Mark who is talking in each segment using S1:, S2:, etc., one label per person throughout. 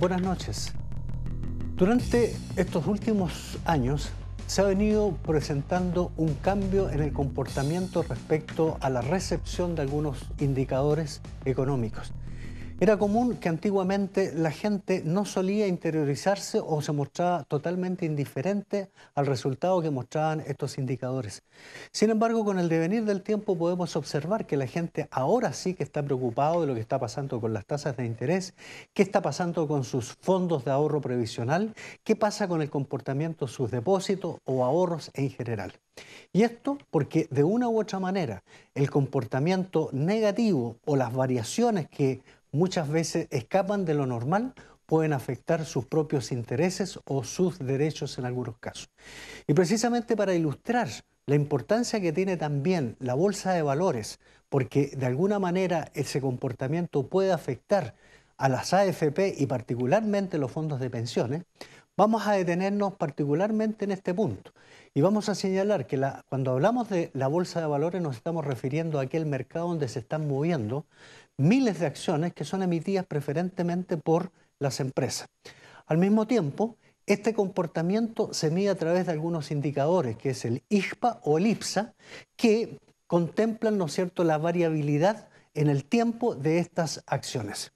S1: buenas noches. Durante estos últimos años se ha venido presentando un cambio en el comportamiento respecto a la recepción de algunos indicadores económicos. Era común que antiguamente la gente no solía interiorizarse o se mostraba totalmente indiferente al resultado que mostraban estos indicadores. Sin embargo, con el devenir del tiempo podemos observar que la gente ahora sí que está preocupado de lo que está pasando con las tasas de interés, qué está pasando con sus fondos de ahorro previsional, qué pasa con el comportamiento de sus depósitos o ahorros en general. Y esto porque de una u otra manera el comportamiento negativo o las variaciones que muchas veces escapan de lo normal pueden afectar sus propios intereses o sus derechos en algunos casos. Y precisamente para ilustrar la importancia que tiene también la bolsa de valores, porque de alguna manera ese comportamiento puede afectar a las AFP y particularmente los fondos de pensiones, Vamos a detenernos particularmente en este punto y vamos a señalar que cuando hablamos de la bolsa de valores nos estamos refiriendo a aquel mercado donde se están moviendo miles de acciones que son emitidas preferentemente por las empresas. Al mismo tiempo, este comportamiento se mide a través de algunos indicadores, que es el ISPA o el IPSA, que contemplan, ¿no cierto?, la variabilidad en el tiempo de estas acciones.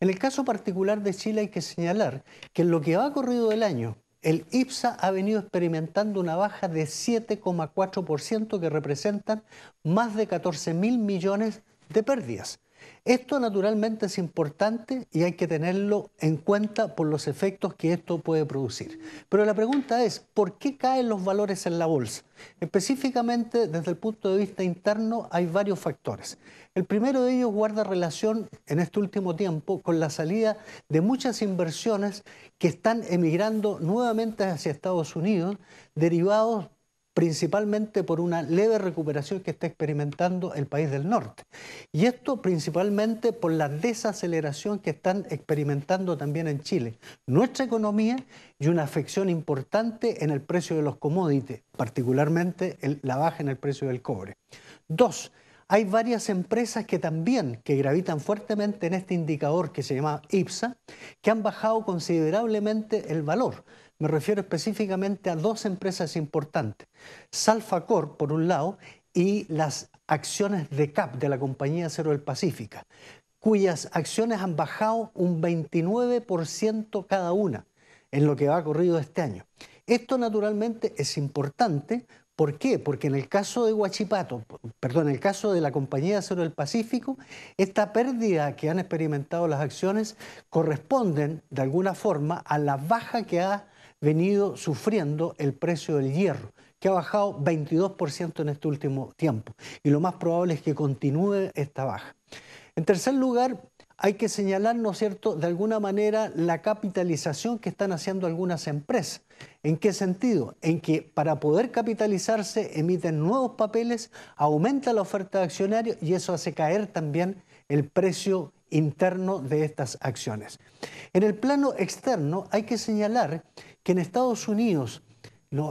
S1: En el caso particular de Chile hay que señalar que en lo que ha corrido el año, el IPSA ha venido experimentando una baja de 7,4% que representan más de 14 mil millones de pérdidas. Esto naturalmente es importante y hay que tenerlo en cuenta por los efectos que esto puede producir. Pero la pregunta es, ¿por qué caen los valores en la bolsa? Específicamente desde el punto de vista interno hay varios factores. El primero de ellos guarda relación en este último tiempo con la salida de muchas inversiones que están emigrando nuevamente hacia Estados Unidos, derivados principalmente por una leve recuperación que está experimentando el país del norte. Y esto principalmente por la desaceleración que están experimentando también en Chile. Nuestra economía y una afección importante en el precio de los commodities, particularmente la baja en el precio del cobre. Dos, hay varias empresas que también, que gravitan fuertemente en este indicador que se llama IPSA, que han bajado considerablemente el valor. Me refiero específicamente a dos empresas importantes. ...Salfacor por un lado, y las acciones de CAP, de la compañía Cero del Pacífica, cuyas acciones han bajado un 29% cada una en lo que ha ocurrido este año. Esto naturalmente es importante ¿Por qué? Porque en el caso de Huachipato, perdón, en el caso de la Compañía de Acero del Pacífico, esta pérdida que han experimentado las acciones corresponden de alguna forma a la baja que ha venido sufriendo el precio del hierro, que ha bajado 22% en este último tiempo. Y lo más probable es que continúe esta baja. En tercer lugar, hay que señalar, ¿no es cierto?, de alguna manera la capitalización que están haciendo algunas empresas. ¿En qué sentido? En que para poder capitalizarse emiten nuevos papeles, aumenta la oferta de accionarios y eso hace caer también el precio interno de estas acciones. En el plano externo hay que señalar que en Estados Unidos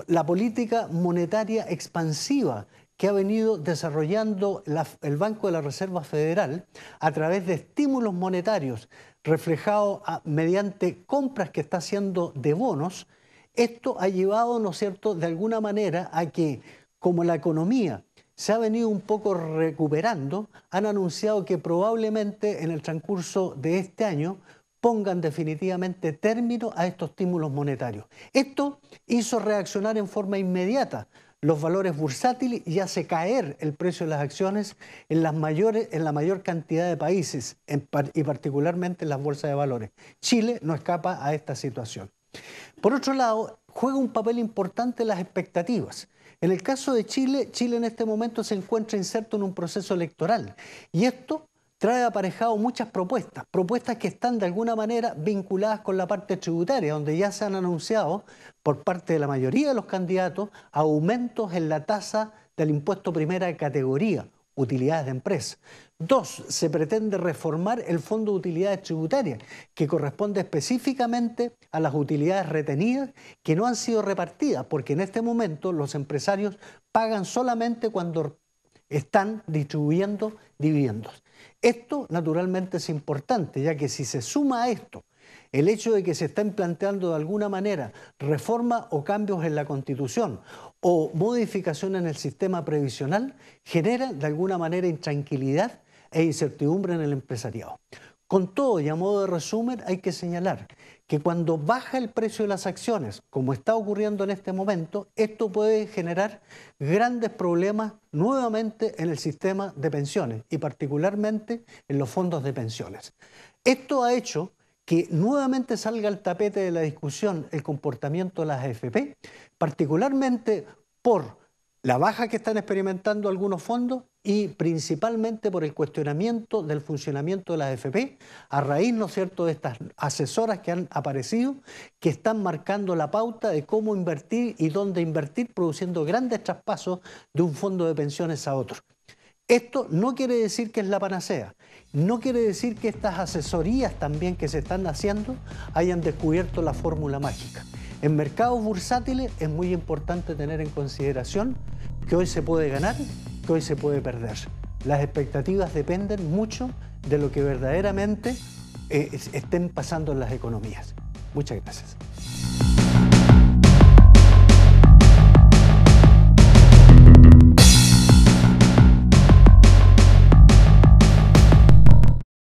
S1: la política monetaria expansiva que ha venido desarrollando el Banco de la Reserva Federal a través de estímulos monetarios reflejados mediante compras que está haciendo de bonos, esto ha llevado, ¿no es cierto?, de alguna manera a que, como la economía se ha venido un poco recuperando, han anunciado que probablemente en el transcurso de este año pongan definitivamente término a estos estímulos monetarios. Esto hizo reaccionar en forma inmediata los valores bursátiles y hace caer el precio de las acciones en, las mayores, en la mayor cantidad de países y particularmente en las bolsas de valores. Chile no escapa a esta situación. Por otro lado, juega un papel importante las expectativas. En el caso de Chile, Chile en este momento se encuentra inserto en un proceso electoral y esto trae aparejado muchas propuestas, propuestas que están de alguna manera vinculadas con la parte tributaria, donde ya se han anunciado por parte de la mayoría de los candidatos aumentos en la tasa del impuesto primera categoría, utilidades de empresa. Dos, se pretende reformar el Fondo de Utilidades Tributarias, que corresponde específicamente a las utilidades retenidas que no han sido repartidas, porque en este momento los empresarios pagan solamente cuando están distribuyendo dividendos. Esto naturalmente es importante, ya que si se suma a esto el hecho de que se estén planteando de alguna manera reformas o cambios en la Constitución o modificación en el sistema previsional, genera de alguna manera intranquilidad e incertidumbre en el empresariado. Con todo, y a modo de resumen, hay que señalar que cuando baja el precio de las acciones, como está ocurriendo en este momento, esto puede generar grandes problemas nuevamente en el sistema de pensiones y particularmente en los fondos de pensiones. Esto ha hecho que nuevamente salga al tapete de la discusión el comportamiento de las AFP, particularmente por la baja que están experimentando algunos fondos y principalmente por el cuestionamiento del funcionamiento de las FP a raíz, ¿no cierto?, de estas asesoras que han aparecido, que están marcando la pauta de cómo invertir y dónde invertir, produciendo grandes traspasos de un fondo de pensiones a otro. Esto no quiere decir que es la panacea, no quiere decir que estas asesorías también que se están haciendo hayan descubierto la fórmula mágica. En mercados bursátiles es muy importante tener en consideración que hoy se puede ganar, que hoy se puede perder. Las expectativas dependen mucho de lo que verdaderamente eh, estén pasando en las economías. Muchas gracias.